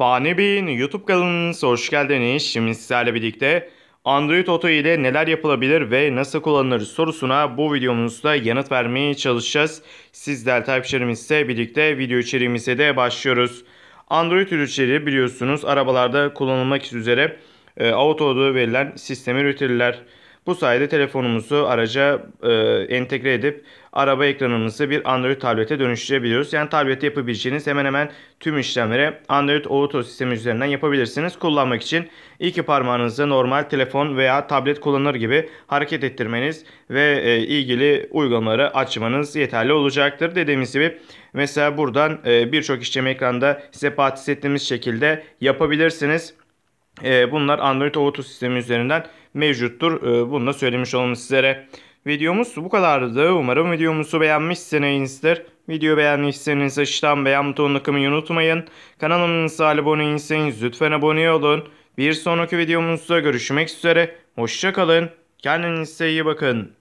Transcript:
Fani Bey'in YouTube kanalına hoş geldiniz. Şimdi sizlerle birlikte Android Auto ile neler yapılabilir ve nasıl kullanılır sorusuna bu videomuzda yanıt vermeye çalışacağız. Sizler takipçilerimizle birlikte video içeriğimize de başlıyoruz. Android ürünleri biliyorsunuz arabalarda kullanılmak üzere e, adı verilen sistemi üretirler. Bu sayede telefonumuzu araca e, entegre edip araba ekranımızı bir Android tablete dönüştürebiliyoruz. Yani tablette yapabileceğiniz hemen hemen tüm işlemleri Android Auto sistemi üzerinden yapabilirsiniz. Kullanmak için iki parmağınızı normal telefon veya tablet kullanır gibi hareket ettirmeniz ve e, ilgili uygulamaları açmanız yeterli olacaktır. Dediğimiz gibi mesela buradan e, birçok işlem ekranda size bahsettiğimiz şekilde yapabilirsiniz. E, bunlar Android Auto sistemi üzerinden mevcuttur. Ee, bunu da söylemiş olalım sizlere. Videomuz bu kadardı. Umarım videomuzu beğenmişsinizdir. Video beğenmişseniz aşağıdan beğen butonunu kımayı unutmayın. Kanalımıza abone değilseniz lütfen abone olun. Bir sonraki videomuzda görüşmek üzere. Hoşçakalın. Kendinize iyi bakın.